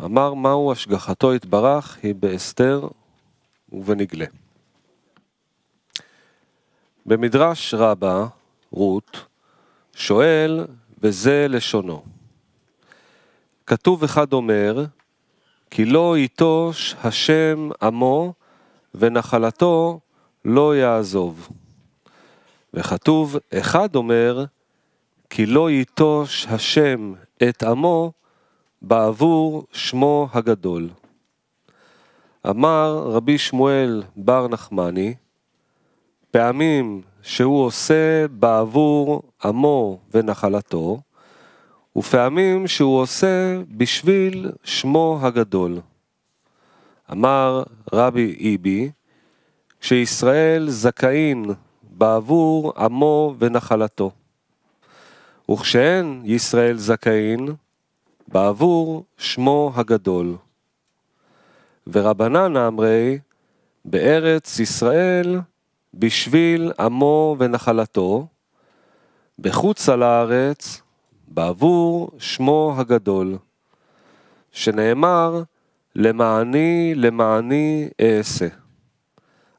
אמר מהו השגחתו יתברך היא באסתר ובנגלה. במדרש רבה, רות, שואל וזה לשונו. כתוב אחד אומר, כי לא ייטוש השם עמו ונחלתו לא יעזוב. וכתוב אחד אומר, כי לא ייטוש השם את עמו בעבור שמו הגדול. אמר רבי שמואל בר נחמני, פעמים שהוא עושה בעבור עמו ונחלתו, ופעמים שהוא עושה בשביל שמו הגדול. אמר רבי איבי, כשישראל זכאין בעבור עמו ונחלתו. וכשאין ישראל זכאין, בעבור שמו הגדול. ורבנן אמרי, בארץ ישראל, בשביל עמו ונחלתו, על הארץ, בעבור שמו הגדול, שנאמר, למעני, למעני אעשה.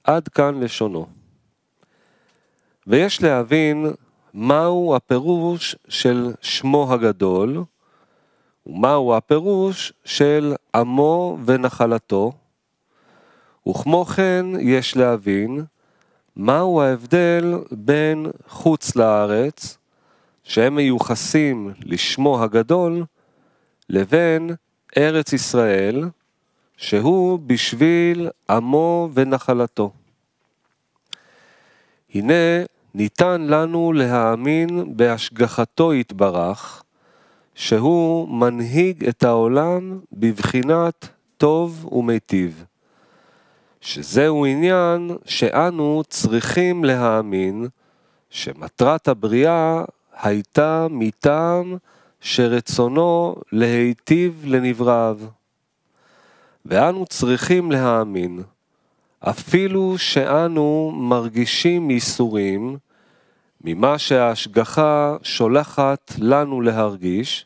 עד כאן לשונו. ויש להבין מהו הפירוש של שמו הגדול, מהו הפירוש של עמו ונחלתו? וכמו כן יש להבין מהו ההבדל בין חוץ לארץ, שהם מיוחסים לשמו הגדול, לבין ארץ ישראל, שהוא בשביל עמו ונחלתו. הנה ניתן לנו להאמין בהשגחתו יתברך, שהוא מנהיג את העולם בבחינת טוב ומיטיב. שזהו עניין שאנו צריכים להאמין שמטרת הבריאה הייתה מטעם שרצונו להיטיב לנבראיו. ואנו צריכים להאמין, אפילו שאנו מרגישים ייסורים, ממה שההשגחה שולחת לנו להרגיש,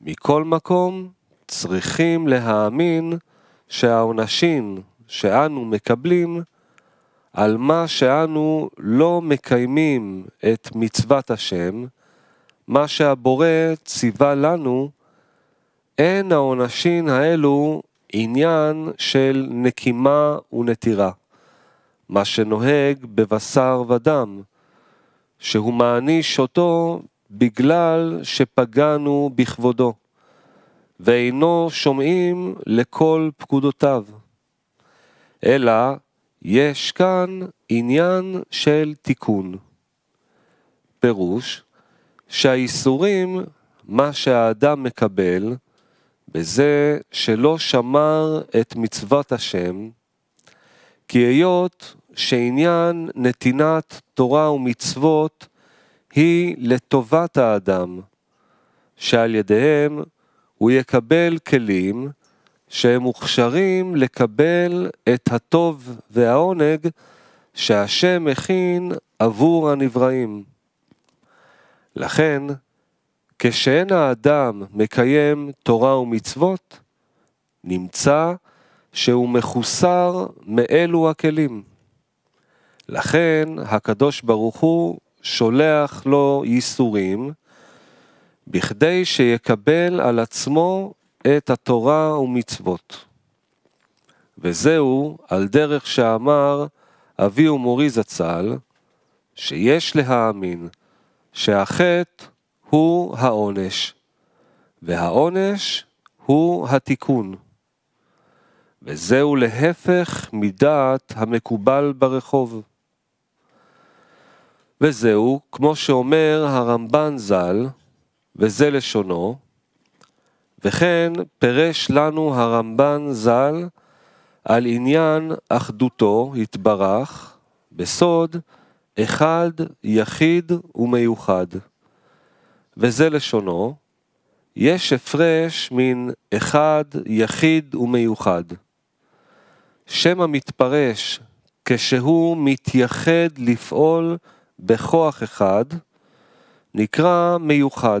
מכל מקום צריכים להאמין שהעונשים שאנו מקבלים על מה שאנו לא מקיימים את מצוות השם, מה שהבורא ציווה לנו, אין העונשים האלו עניין של נקימה ונטירה, מה שנוהג בבשר ודם, שהוא מעניש אותו בגלל שפגענו בכבודו, ואינו שומעים לכל פקודותיו. אלא יש כאן עניין של תיקון. פירוש שהאיסורים, מה שהאדם מקבל, בזה שלא שמר את מצוות השם, כי היות שעניין נתינת תורה ומצוות היא לטובת האדם, שעל ידיהם הוא יקבל כלים שהם מוכשרים לקבל את הטוב והעונג שהשם הכין עבור הנבראים. לכן, כשאין האדם מקיים תורה ומצוות, נמצא שהוא מחוסר מאלו הכלים. לכן הקדוש ברוך הוא שולח לו ייסורים, בכדי שיקבל על עצמו את התורה ומצוות. וזהו על דרך שאמר אבי ומורי זצ"ל, שיש להאמין שהחטא הוא העונש, והעונש הוא התיקון. וזהו להפך מדעת המקובל ברחוב. וזהו, כמו שאומר הרמב"ן ז"ל, וזה לשונו, וכן פירש לנו הרמב"ן ז"ל על עניין אחדותו התברך בסוד אחד, יחיד ומיוחד. וזה לשונו, יש הפרש מן אחד, יחיד ומיוחד. שם המתפרש כשהוא מתייחד לפעול בכוח אחד, נקרא מיוחד.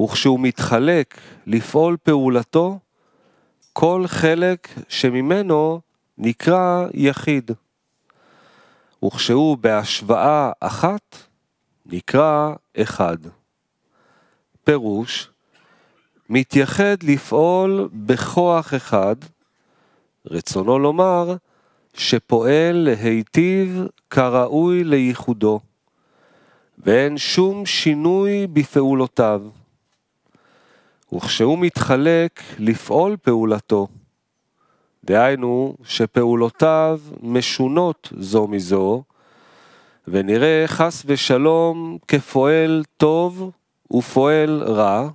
וכשהוא מתחלק לפעול פעולתו, כל חלק שממנו נקרא יחיד. וכשהוא בהשוואה אחת, נקרא אחד. פירוש, מתייחד לפעול בכוח אחד, רצונו לומר, שפועל להיטיב כראוי לייחודו, ואין שום שינוי בפעולותיו. וכשהוא מתחלק לפעול פעולתו, דהיינו שפעולותיו משונות זו מזו, ונראה חס ושלום כפועל טוב ופועל רע,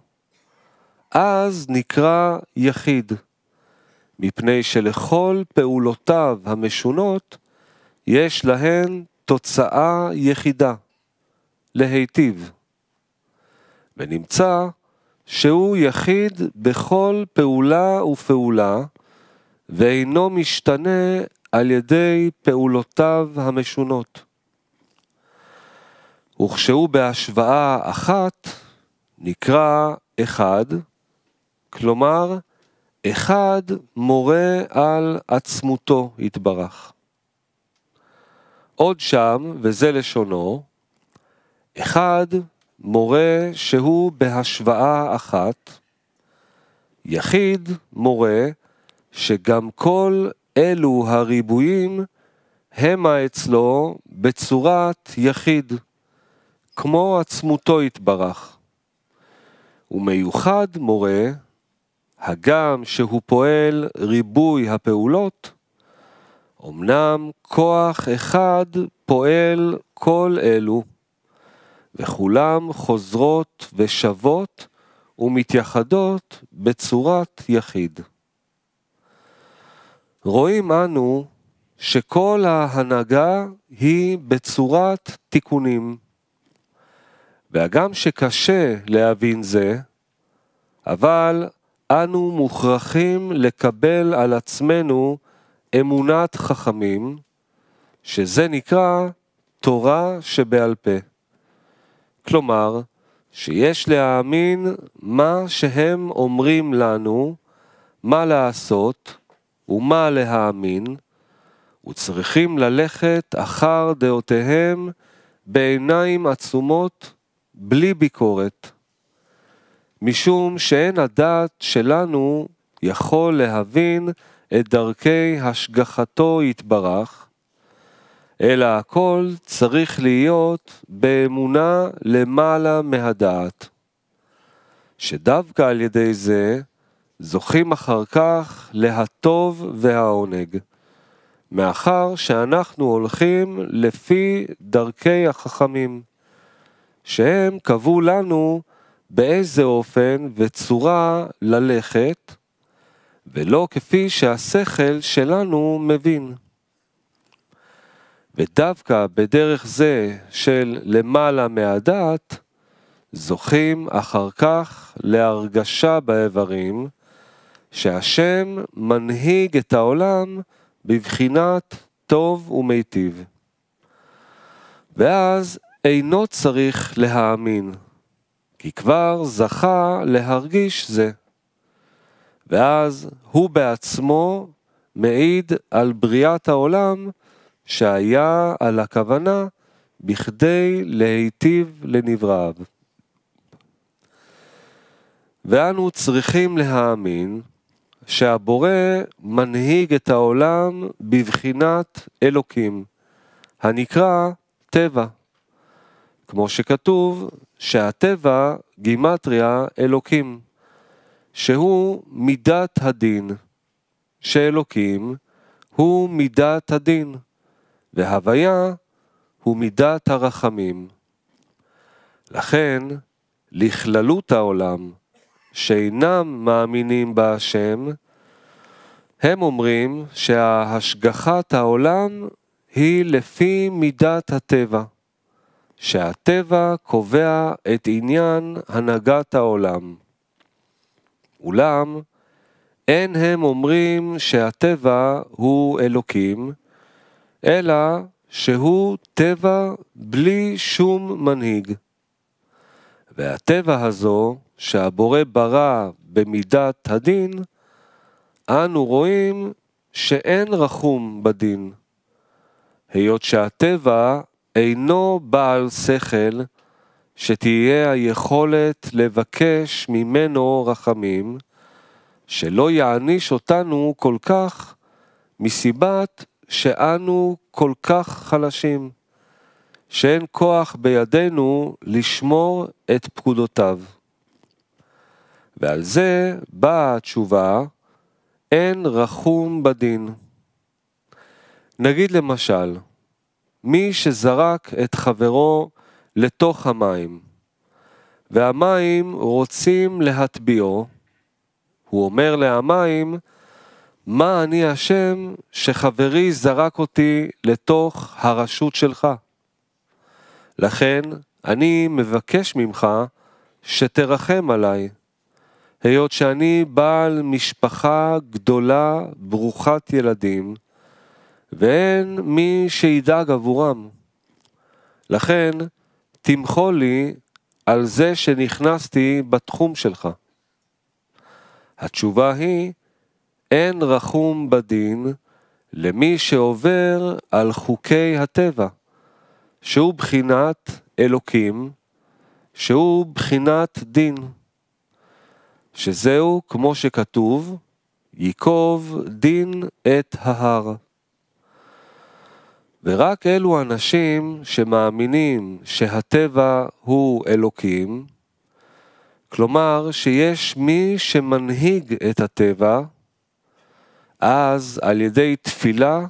אז נקרא יחיד. מפני שלכל פעולותיו המשונות יש להן תוצאה יחידה, להיטיב. ונמצא שהוא יחיד בכל פעולה ופעולה, ואינו משתנה על ידי פעולותיו המשונות. וכשהוא בהשוואה אחת, נקרא אחד, כלומר אחד מורה על עצמותו יתברך. עוד שם, וזה לשונו, אחד מורה שהוא בהשוואה אחת, יחיד מורה שגם כל אלו הריבועים המה אצלו בצורת יחיד, כמו עצמותו יתברך. ומיוחד מורה הגם שהוא פועל ריבוי הפעולות, אמנם כוח אחד פועל כל אלו, וכולם חוזרות ושוות ומתייחדות בצורת יחיד. רואים אנו שכל ההנהגה היא בצורת תיקונים. והגם שקשה להבין זה, אבל אנו מוכרחים לקבל על עצמנו אמונת חכמים, שזה נקרא תורה שבעל פה. כלומר, שיש להאמין מה שהם אומרים לנו, מה לעשות ומה להאמין, וצריכים ללכת אחר דעותיהם בעיניים עצומות, בלי ביקורת. משום שאין הדעת שלנו יכול להבין את דרכי השגחתו יתברך, אלא הכל צריך להיות באמונה למעלה מהדעת. שדווקא על ידי זה זוכים אחר כך להטוב והעונג, מאחר שאנחנו הולכים לפי דרכי החכמים, שהם קבעו לנו באיזה אופן וצורה ללכת, ולא כפי שהשכל שלנו מבין. ודווקא בדרך זה של למעלה מהדעת, זוכים אחר כך להרגשה באיברים, שהשם מנהיג את העולם בבחינת טוב ומיטיב. ואז אינו צריך להאמין. כי כבר זכה להרגיש זה. ואז הוא בעצמו מעיד על בריאת העולם שהיה על הכוונה בכדי להיטיב לנבראיו. ואנו צריכים להאמין שהבורא מנהיג את העולם בבחינת אלוקים, הנקרא טבע. כמו שכתוב, שהטבע גימטריה אלוקים, שהוא מידת הדין, שאלוקים הוא מידת הדין, והוויה הוא מידת הרחמים. לכן, לכללות העולם, שאינם מאמינים בהשם, הם אומרים שהשגחת העולם היא לפי מידת הטבע. שהטבע קובע את עניין הנהגת העולם. אולם, אין הם אומרים שהטבע הוא אלוקים, אלא שהוא טבע בלי שום מנהיג. והטבע הזו, שהבורא ברא במידת הדין, אנו רואים שאין רחום בדין. היות שהטבע אינו בעל שכל שתהיה היכולת לבקש ממנו רחמים, שלא יעניש אותנו כל כך מסיבת שאנו כל כך חלשים, שאין כוח בידינו לשמור את פקודותיו. ועל זה באה התשובה, אין רחום בדין. נגיד למשל, מי שזרק את חברו לתוך המים, והמים רוצים להטביעו, הוא אומר להמים, מה אני השם שחברי זרק אותי לתוך הרשות שלך? לכן אני מבקש ממך שתרחם עליי, היות שאני בעל משפחה גדולה ברוכת ילדים, ואין מי שידאג עבורם. לכן, תמחול לי על זה שנכנסתי בתחום שלך. התשובה היא, אין רחום בדין למי שעובר על חוקי הטבע, שהוא בחינת אלוקים, שהוא בחינת דין. שזהו, כמו שכתוב, ייקוב דין את ההר. ורק אלו אנשים שמאמינים שהטבע הוא אלוקים, כלומר שיש מי שמנהיג את הטבע, אז על ידי תפילה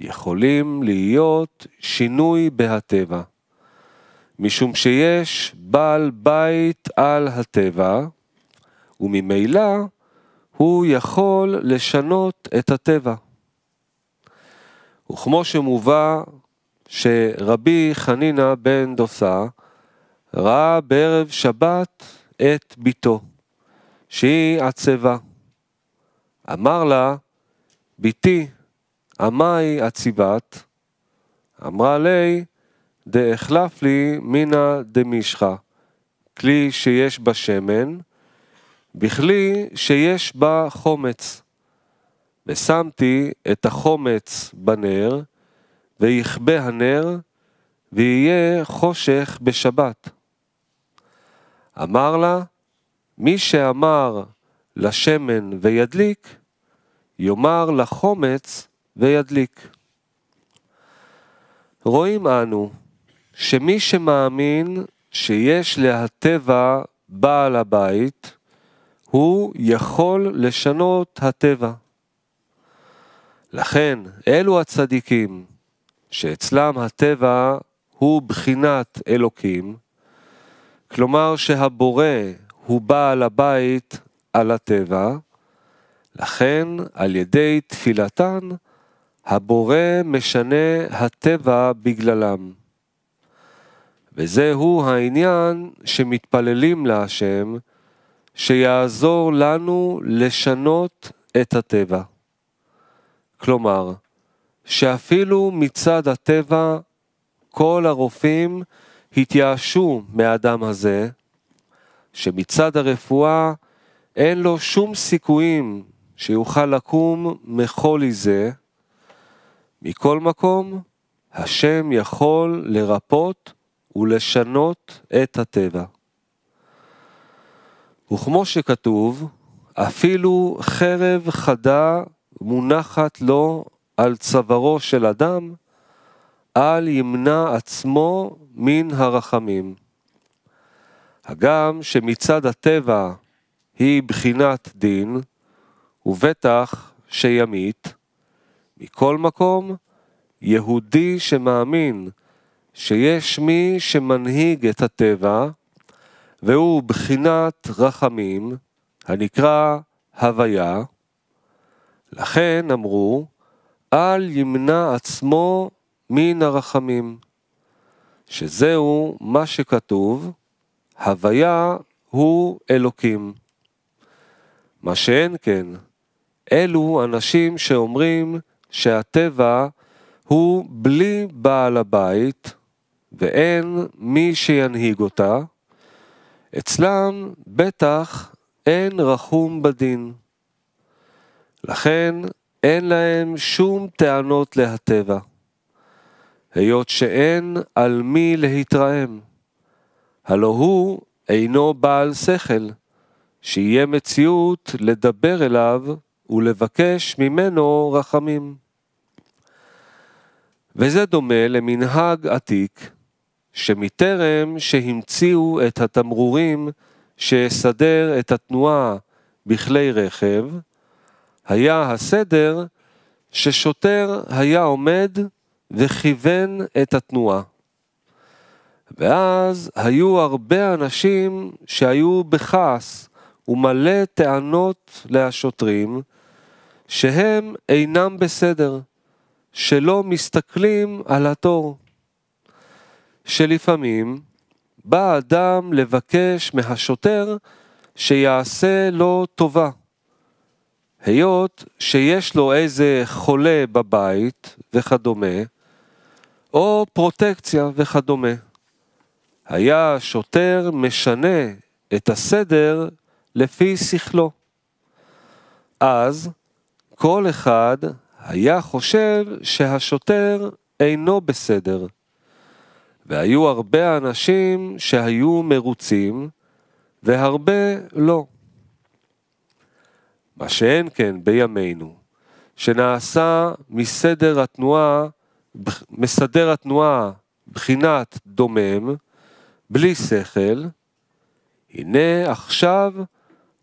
יכולים להיות שינוי בהטבע. משום שיש בעל בית על הטבע, וממילא הוא יכול לשנות את הטבע. וכמו שמובא שרבי חנינא בן דוסה ראה בערב שבת את ביתו, שהיא עצבה. אמר לה, ביתי, עמי הציבת? אמרה לי, דאחלף לי מינא דמישחא, כלי שיש בה שמן, בכלי שיש בה חומץ. ושמתי את החומץ בנר, ויכבה הנר, ויהיה חושך בשבת. אמר לה, מי שאמר לשמן וידליק, יאמר לחומץ וידליק. רואים אנו שמי שמאמין שיש להטבע בעל הבית, הוא יכול לשנות הטבע. לכן, אלו הצדיקים שאצלם הטבע הוא בחינת אלוקים, כלומר שהבורא הוא בעל הבית על הטבע, לכן על ידי תפילתן הבורא משנה הטבע בגללם. וזהו העניין שמתפללים להשם, שיעזור לנו לשנות את הטבע. כלומר, שאפילו מצד הטבע כל הרופאים התייאשו מהאדם הזה, שמצד הרפואה אין לו שום סיכויים שיוכל לקום מחולי זה. מכל מקום, השם יכול לרפות ולשנות את הטבע. וכמו שכתוב, אפילו חרב חדה מונחת לו על צווארו של אדם, אל ימנע עצמו מן הרחמים. הגם שמצד הטבע היא בחינת דין, ובטח שימית, מכל מקום, יהודי שמאמין שיש מי שמנהיג את הטבע, והוא בחינת רחמים, הנקרא הוויה, לכן אמרו, אל ימנע עצמו מן הרחמים, שזהו מה שכתוב, הוויה הוא אלוקים. מה שאין כן, אלו אנשים שאומרים שהטבע הוא בלי בעל הבית ואין מי שינהיג אותה, אצלם בטח אין רחום בדין. לכן אין להם שום טענות להטבע, היות שאין על מי להתרעם. הלא הוא אינו בעל שכל, שיהיה מציאות לדבר אליו ולבקש ממנו רחמים. וזה דומה למנהג עתיק, שמטרם שהמציאו את התמרורים שיסדר את התנועה בכלי רכב, היה הסדר ששוטר היה עומד וכיוון את התנועה. ואז היו הרבה אנשים שהיו בכעס ומלא טענות להשוטרים שהם אינם בסדר, שלא מסתכלים על התור. שלפעמים בא אדם לבקש מהשוטר שיעשה לו טובה. היות שיש לו איזה חולה בבית וכדומה, או פרוטקציה וכדומה. היה שוטר משנה את הסדר לפי שכלו. אז כל אחד היה חושב שהשוטר אינו בסדר. והיו הרבה אנשים שהיו מרוצים והרבה לא. מה שאין כן בימינו, שנעשה מסדר התנועה, מסדר התנועה בחינת דומם, בלי שכל, הנה עכשיו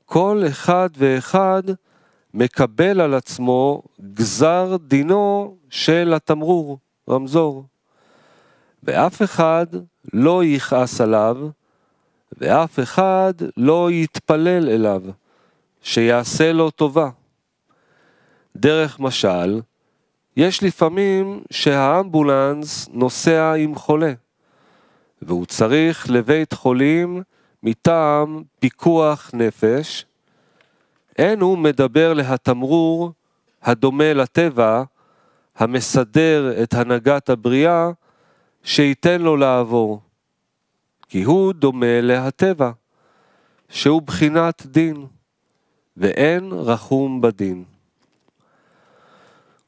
כל אחד ואחד מקבל על עצמו גזר דינו של התמרור, רמזור. ואף אחד לא יכעס עליו, ואף אחד לא יתפלל אליו. שיעשה לו טובה. דרך משל, יש לפעמים שהאמבולנס נוסע עם חולה, והוא צריך לבית חולים מטעם פיקוח נפש, אין הוא מדבר להתמרור הדומה לטבע, המסדר את הנהגת הבריאה, שייתן לו לעבור. כי הוא דומה להטבע, שהוא בחינת דין. ואין רחום בדין.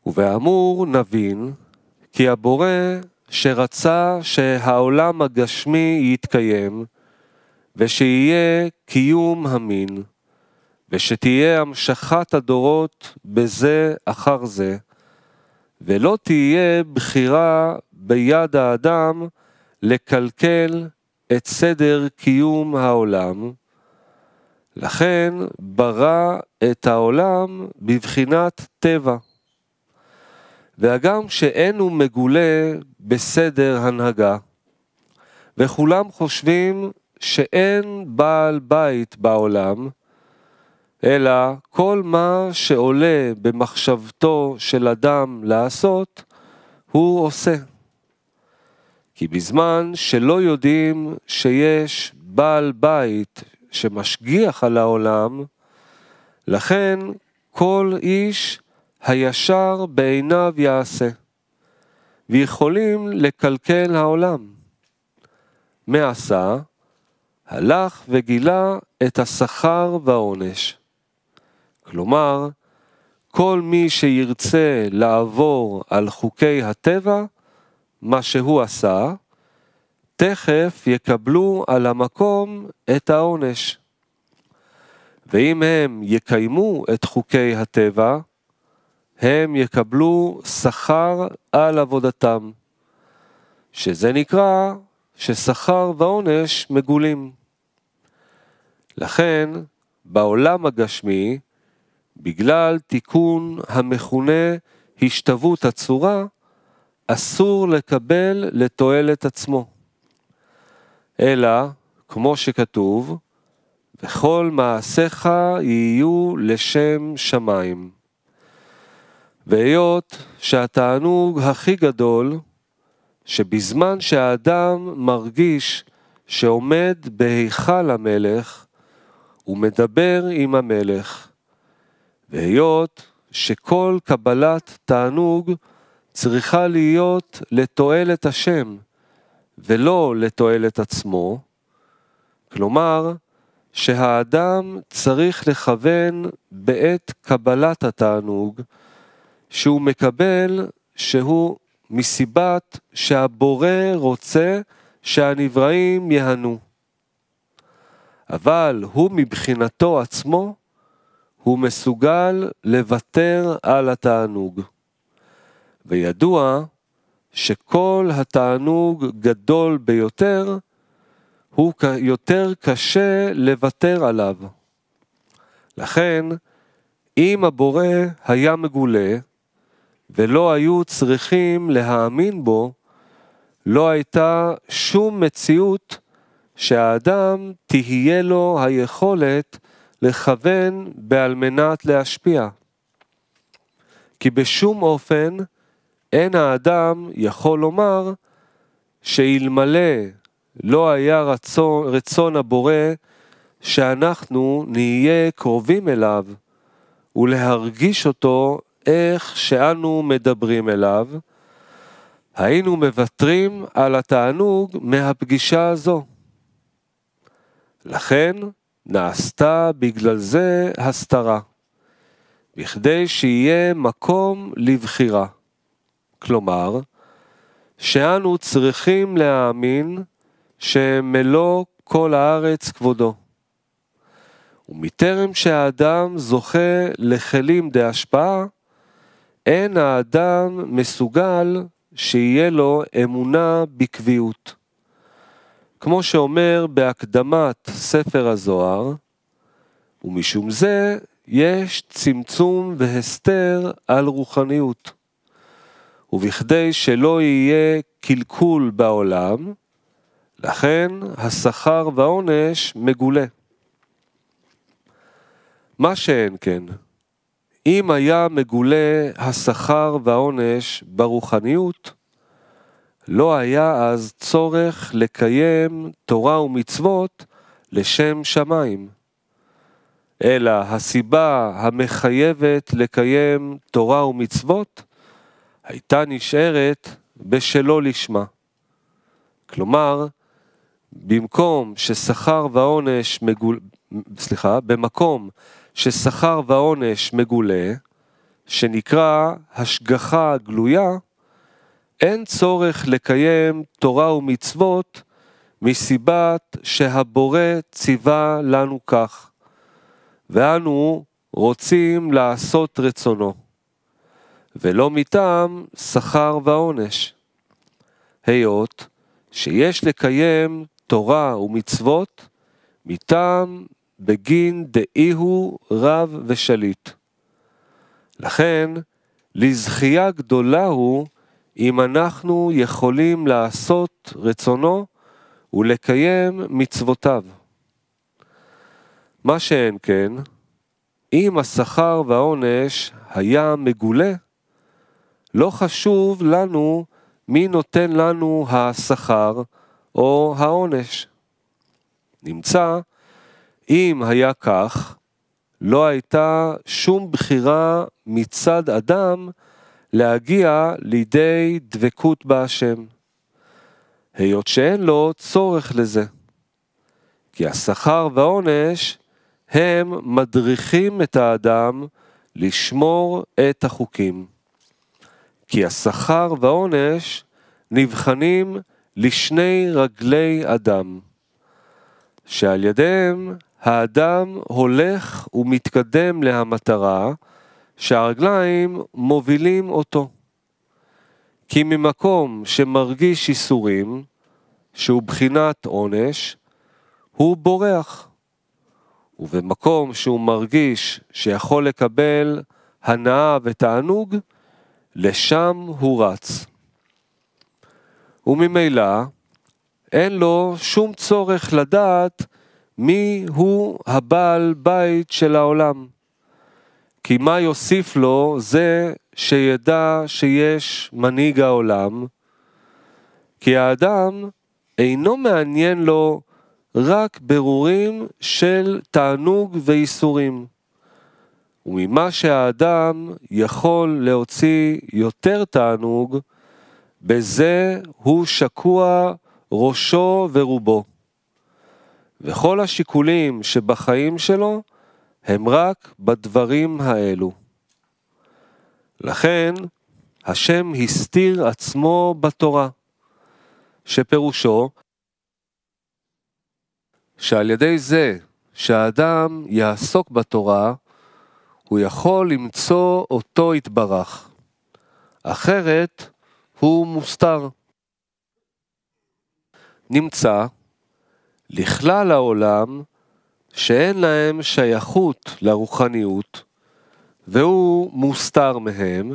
ובאמור נבין כי הבורא שרצה שהעולם הגשמי יתקיים ושיהיה קיום המין ושתהיה המשכת הדורות בזה אחר זה ולא תהיה בחירה ביד האדם לקלקל את סדר קיום העולם, לכן ברא את העולם בבחינת טבע. והגם שאין הוא מגולה בסדר הנהגה, וכולם חושבים שאין בעל בית בעולם, אלא כל מה שעולה במחשבתו של אדם לעשות, הוא עושה. כי בזמן שלא יודעים שיש בעל בית שמשגיח על העולם, לכן כל איש הישר בעיניו יעשה, ויכולים לקלקל העולם. מה עשה? הלך וגילה את השכר והעונש. כלומר, כל מי שירצה לעבור על חוקי הטבע, מה שהוא עשה, תכף יקבלו על המקום את העונש. ואם הם יקיימו את חוקי הטבע, הם יקבלו שכר על עבודתם, שזה נקרא ששכר ועונש מגולים. לכן, בעולם הגשמי, בגלל תיקון המכונה השתוות הצורה, אסור לקבל לתועלת עצמו. אלא, כמו שכתוב, וכל מעשיך יהיו לשם שמיים. והיות שהתענוג הכי גדול, שבזמן שהאדם מרגיש שעומד בהיכל המלך, הוא מדבר עם המלך. והיות שכל קבלת תענוג צריכה להיות לתועלת השם, ולא לתועלת עצמו. כלומר, שהאדם צריך לכוון בעת קבלת התענוג שהוא מקבל, שהוא מסיבת שהבורא רוצה שהנבראים יהנו אבל הוא מבחינתו עצמו, הוא מסוגל לוותר על התענוג. וידוע שכל התענוג גדול ביותר, הוא יותר קשה לוותר עליו. לכן, אם הבורא היה מגולה, ולא היו צריכים להאמין בו, לא הייתה שום מציאות שהאדם תהיה לו היכולת לכוון בעל מנת להשפיע. כי בשום אופן אין האדם יכול לומר שאלמלא לא היה רצון, רצון הבורא שאנחנו נהיה קרובים אליו ולהרגיש אותו איך שאנו מדברים אליו, היינו מוותרים על התענוג מהפגישה הזו. לכן נעשתה בגלל זה הסתרה, בכדי שיהיה מקום לבחירה. כלומר, שאנו צריכים להאמין שמלוא כל הארץ כבודו. ומטרם שהאדם זוכה לכלים דהשפעה, אין האדם מסוגל שיהיה לו אמונה בקביעות. כמו שאומר בהקדמת ספר הזוהר, ומשום זה יש צמצום והסתר על רוחניות. ובכדי שלא יהיה קלקול בעולם, לכן השכר והעונש מגולה. מה שאין כן, אם היה מגולה השכר והעונש ברוחניות, לא היה אז צורך לקיים תורה ומצוות לשם שמיים, אלא הסיבה המחייבת לקיים תורה ומצוות הייתה נשארת בשלו לשמה. כלומר, במקום ששכר והעונש מגול... סליחה, במקום ששכר והעונש מגולה, שנקרא השגחה גלויה, אין צורך לקיים תורה ומצוות מסיבת שהבורא ציווה לנו כך, ואנו רוצים לעשות רצונו. ולא מטעם שכר ועונש. היות שיש לקיים תורה ומצוות מטעם בגין דאיהו רב ושליט. לכן, לזכייה גדולה הוא אם אנחנו יכולים לעשות רצונו ולקיים מצוותיו. מה שאין כן, אם השכר והעונש היה מגולה, לא חשוב לנו מי נותן לנו השכר או העונש. נמצא, אם היה כך, לא הייתה שום בחירה מצד אדם להגיע לידי דבקות בהשם, היות שאין לו צורך לזה. כי השכר והעונש הם מדריכים את האדם לשמור את החוקים. כי השכר והעונש נבחנים לשני רגלי אדם, שעל ידיהם האדם הולך ומתקדם להמטרה, שהרגליים מובילים אותו. כי ממקום שמרגיש ייסורים, שהוא בחינת עונש, הוא בורח. ובמקום שהוא מרגיש שיכול לקבל הנאה ותענוג, לשם הוא רץ. וממילא, אין לו שום צורך לדעת מי הוא הבעל בית של העולם. כי מה יוסיף לו זה שידע שיש מנהיג העולם, כי האדם אינו מעניין לו רק ברורים של תענוג וייסורים. וממה שהאדם יכול להוציא יותר תענוג, בזה הוא שקוע ראשו ורובו. וכל השיקולים שבחיים שלו הם רק בדברים האלו. לכן, השם הסתיר עצמו בתורה, שפירושו שעל ידי זה שהאדם יעסוק בתורה, הוא יכול למצוא אותו יתברך. אחרת, הוא מוסתר. נמצא לכלל העולם שאין להם שייכות לרוחניות, והוא מוסתר מהם,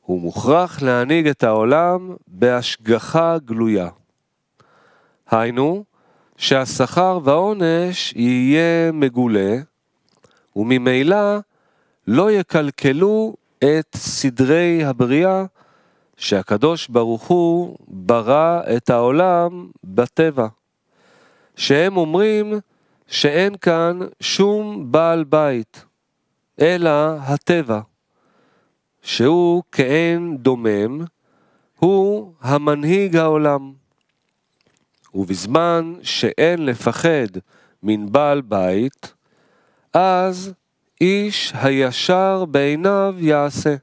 הוא מוכרח להנהיג את העולם בהשגחה גלויה. היינו, שהשכר והעונש יהיה מגולה, וממילא לא יקלקלו את סדרי הבריאה שהקדוש ברוך הוא ברא את העולם בטבע. שהם אומרים שאין כאן שום בעל בית, אלא הטבע, שהוא כעין דומם, הוא המנהיג העולם. ובזמן שאין לפחד מן בעל בית, אז איש הישר בעיניו יעשה.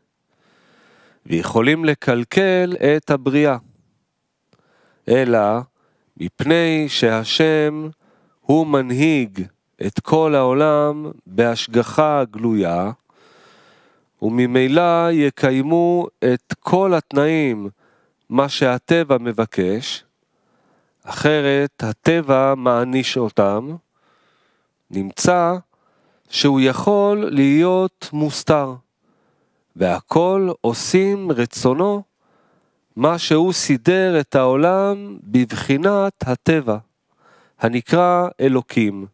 ויכולים לקלקל את הבריאה. אלא מפני שהשם הוא מנהיג את כל העולם בהשגחה גלויה, וממילא יקיימו את כל התנאים, מה שהטבע מבקש, אחרת הטבע מעניש אותם, נמצא שהוא יכול להיות מוסתר. והכל עושים רצונו, מה שהוא סידר את העולם בבחינת הטבע, הנקרא אלוקים,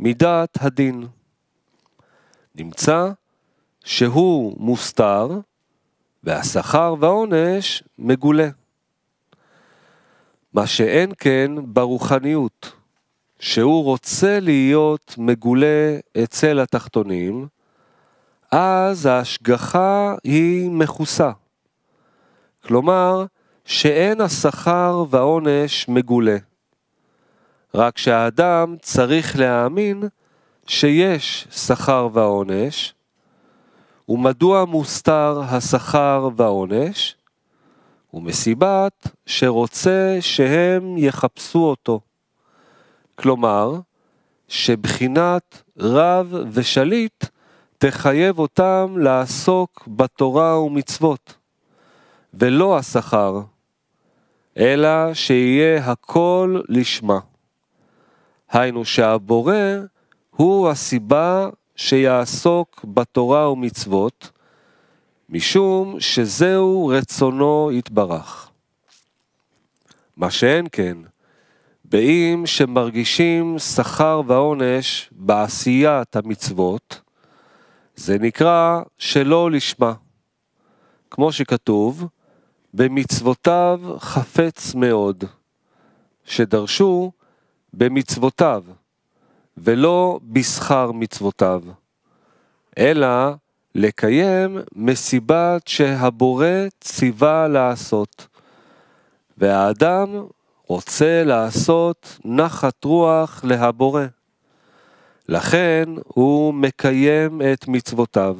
מידת הדין. נמצא שהוא מוסתר, והשכר והעונש מגולה. מה שאין כן ברוחניות. שהוא רוצה להיות מגולה אצל התחתונים, אז ההשגחה היא מכוסה. כלומר, שאין השכר והעונש מגולה. רק שהאדם צריך להאמין שיש שכר ועונש, ומדוע מוסתר השכר והעונש? ומסיבת שרוצה שהם יחפשו אותו. כלומר, שבחינת רב ושליט תחייב אותם לעסוק בתורה ומצוות, ולא השכר, אלא שיהיה הכל לשמה. היינו שהבורא הוא הסיבה שיעסוק בתורה ומצוות, משום שזהו רצונו יתברך. מה שאין כן, באים שמרגישים שכר ועונש בעשיית המצוות, זה נקרא שלא לשמה. כמו שכתוב, במצוותיו חפץ מאוד, שדרשו במצוותיו, ולא בשכר מצוותיו, אלא לקיים מסיבת שהבורא ציווה לעשות. והאדם רוצה לעשות נחת רוח להבורא. לכן הוא מקיים את מצוותיו.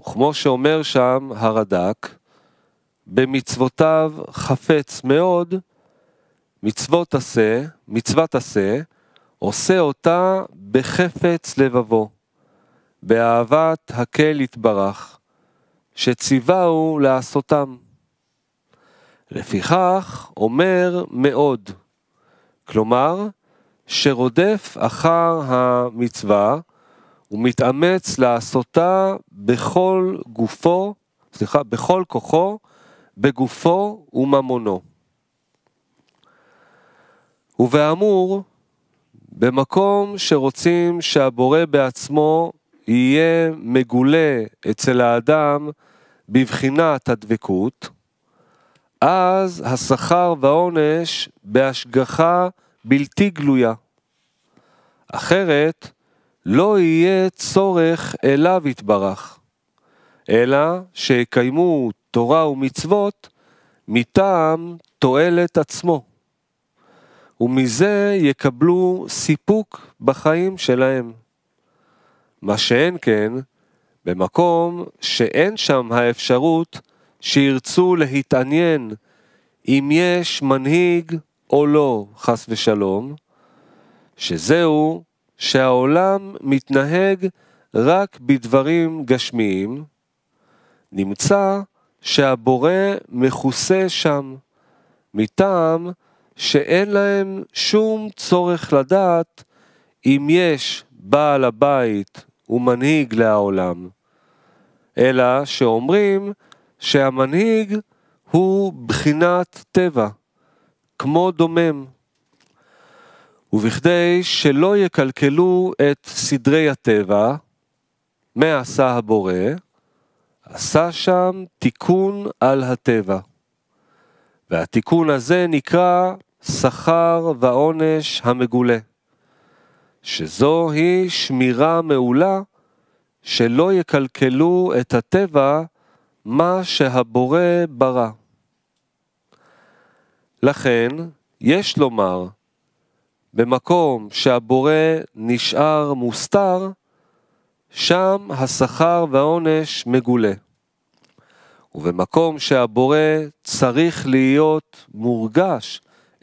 וכמו שאומר שם הרד"ק, במצוותיו חפץ מאוד, מצוות עשה, מצוות עשה, עושה אותה בחפץ לבבו, באהבת הקל יתברך, שציווהו לעשותם. לפיכך אומר מאוד, כלומר, שרודף אחר המצווה ומתאמץ לעשותה בכל גופו, סליחה, בכל כוחו, בגופו וממונו. ובאמור, במקום שרוצים שהבורא בעצמו יהיה מגולה אצל האדם בבחינת הדבקות, אז השכר והעונש בהשגחה בלתי גלויה. אחרת לא יהיה צורך אליו יתברך, אלא שיקיימו תורה ומצוות מטעם תועלת עצמו, ומזה יקבלו סיפוק בחיים שלהם. מה שאין כן, במקום שאין שם האפשרות שירצו להתעניין אם יש מנהיג או לא, חס ושלום, שזהו שהעולם מתנהג רק בדברים גשמיים, נמצא שהבורא מכוסה שם, מטעם שאין להם שום צורך לדעת אם יש בעל הבית ומנהיג לעולם. אלא שאומרים שהמנהיג הוא בחינת טבע, כמו דומם. ובכדי שלא יקלקלו את סדרי הטבע, מה עשה הבורא? עשה שם תיקון על הטבע. והתיקון הזה נקרא שכר ועונש המגולה, שזוהי שמירה מעולה שלא יקלקלו את הטבע מה שהבורא ברא. לכן, יש לומר, במקום שהבורא נשאר מוסתר, שם השכר והעונש מגולה. ובמקום שהבורא צריך להיות מורגש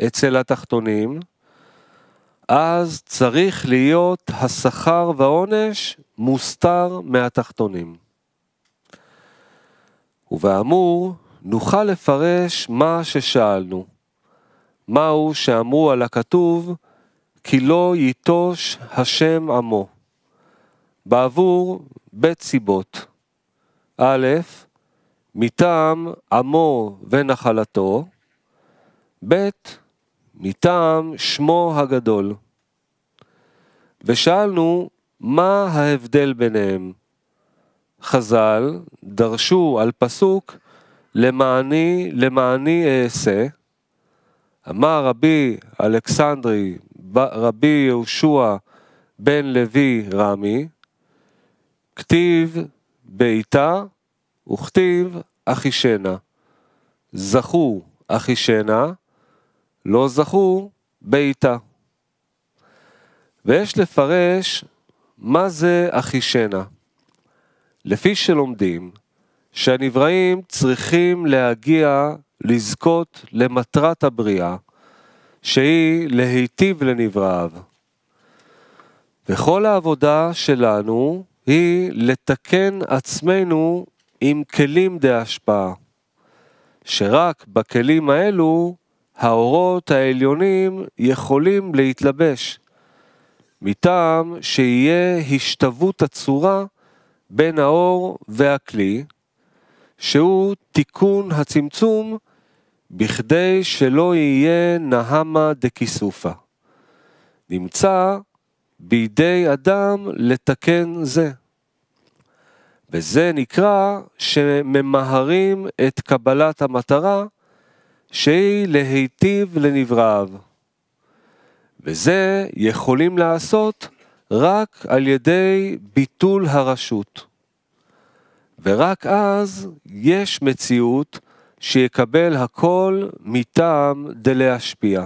אצל התחתונים, אז צריך להיות השכר והעונש מוסתר מהתחתונים. ובאמור נוכל לפרש מה ששאלנו. מהו שאמרו על הכתוב, כי לא ייטוש השם עמו. בעבור בית סיבות. א', מטעם עמו ונחלתו, ב', מטעם שמו הגדול. ושאלנו מה ההבדל ביניהם. חז"ל דרשו על פסוק למעני, למעני אעשה. אמר רבי אלכסנדרי, רבי יהושע בן לוי רמי, כתיב בעיטה וכתיב אחישנה. זכו אחישנה, לא זכו בעיטה. ויש לפרש מה זה אחישנה. לפי שלומדים, שהנבראים צריכים להגיע, לזכות למטרת הבריאה, שהיא להיטיב לנבראיו. וכל העבודה שלנו היא לתקן עצמנו עם כלים דהשפעה, שרק בכלים האלו האורות העליונים יכולים להתלבש, מטעם שיהיה השתוות הצורה בין האור והכלי, שהוא תיקון הצמצום בכדי שלא יהיה נהמה דכיסופה. נמצא בידי אדם לתקן זה. וזה נקרא שממהרים את קבלת המטרה שהיא להיטיב לנבראיו. וזה יכולים לעשות רק על ידי ביטול הרשות. ורק אז יש מציאות שיקבל הכל מטעם דלהשפיע.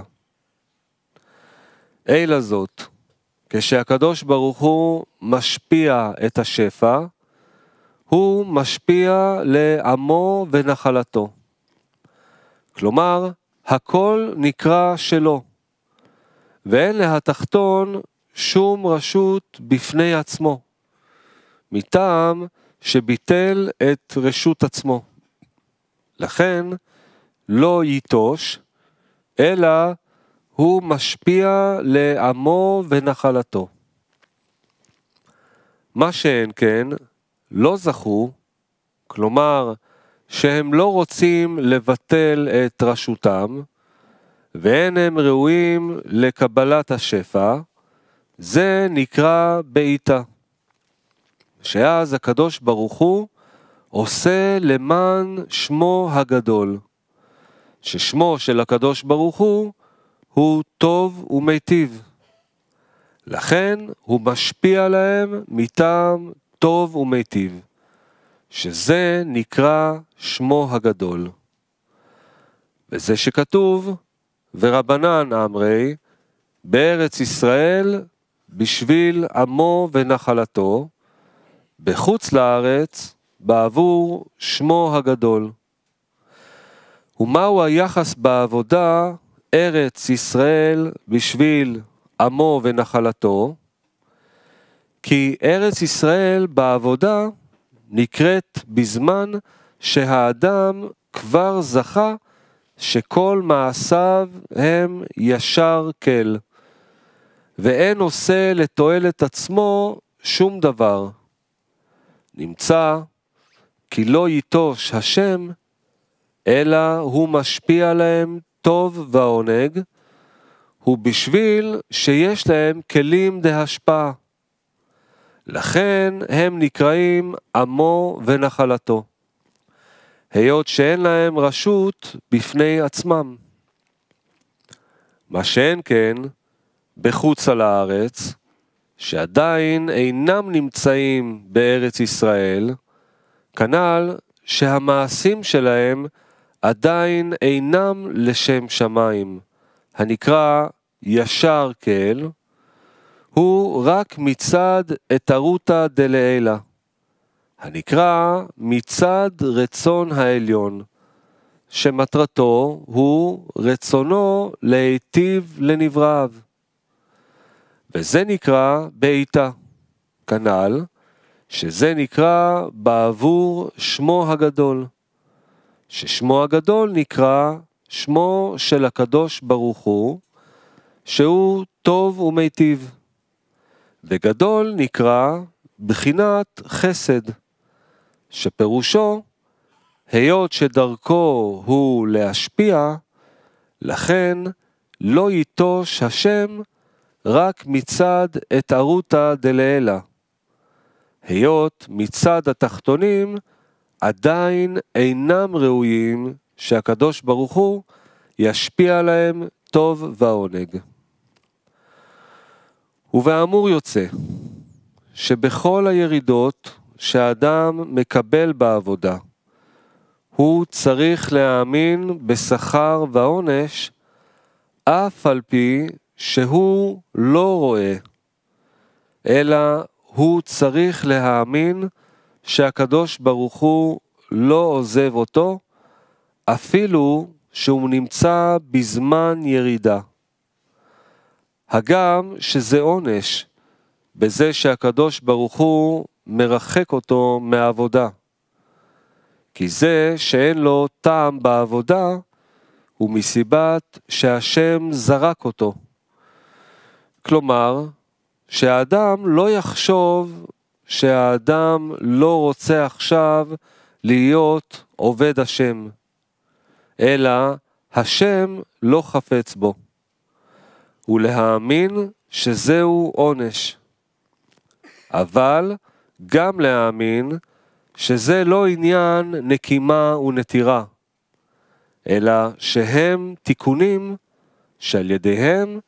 אלא זאת, כשהקדוש ברוך הוא משפיע את השפע, הוא משפיע לעמו ונחלתו. כלומר, הכל נקרא שלו, ואין להתחתון שום רשות בפני עצמו, מטעם שביטל את רשות עצמו. לכן לא ייטוש, אלא הוא משפיע לעמו ונחלתו. מה שאין כן, לא זכו, כלומר, שהם לא רוצים לבטל את רשותם, ואין הם ראויים לקבלת השפע, זה נקרא בעיטה. שאז הקדוש ברוך הוא עושה למען שמו הגדול, ששמו של הקדוש ברוך הוא הוא טוב ומיטיב. לכן הוא משפיע להם מטעם טוב ומיטיב, שזה נקרא שמו הגדול. וזה שכתוב, ורבנן אמרי, בארץ ישראל בשביל עמו ונחלתו, בחוץ לארץ, בעבור שמו הגדול. ומהו היחס בעבודה ארץ ישראל בשביל עמו ונחלתו? כי ארץ ישראל בעבודה נקראת בזמן שהאדם כבר זכה שכל מעשיו הם ישר כל. ואין עושה לתועלת עצמו שום דבר. נמצא כי לא ייטוש השם, אלא הוא משפיע להם טוב ועונג, ובשביל שיש להם כלים דהשפעה. לכן הם נקראים עמו ונחלתו, היות שאין להם רשות בפני עצמם. מה שאין כן, בחוץ על הארץ, שעדיין אינם נמצאים בארץ ישראל, כנ"ל שהמעשים שלהם עדיין אינם לשם שמיים, הנקרא ישר כאל, הוא רק מצד אתרותא דלעילא, הנקרא מצד רצון העליון, שמטרתו הוא רצונו להיטיב לנבראיו. וזה נקרא בעיטה. כנ"ל, שזה נקרא בעבור שמו הגדול. ששמו הגדול נקרא שמו של הקדוש ברוך הוא, שהוא טוב ומיטיב. וגדול נקרא בחינת חסד, שפירושו היות שדרכו הוא להשפיע, לכן לא ייטוש השם רק מצד אתערותא דלעילא. היות מצד התחתונים עדיין אינם ראויים שהקדוש ברוך הוא ישפיע עליהם טוב ועונג. ובאמור יוצא, שבכל הירידות שהאדם מקבל בעבודה, הוא צריך להאמין בשכר ועונש, אף על פי שהוא לא רואה, אלא הוא צריך להאמין שהקדוש ברוך הוא לא עוזב אותו, אפילו שהוא נמצא בזמן ירידה. הגם שזה עונש, בזה שהקדוש ברוך הוא מרחק אותו מהעבודה. כי זה שאין לו טעם בעבודה, הוא מסיבת שהשם זרק אותו. כלומר, שהאדם לא יחשוב שהאדם לא רוצה עכשיו להיות עובד השם, אלא השם לא חפץ בו, ולהאמין שזהו עונש. אבל גם להאמין שזה לא עניין נקימה ונטירה, אלא שהם תיקונים שעל ידיהם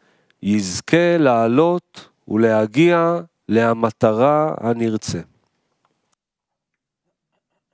יזכה לעלות ולהגיע למטרה הנרצה.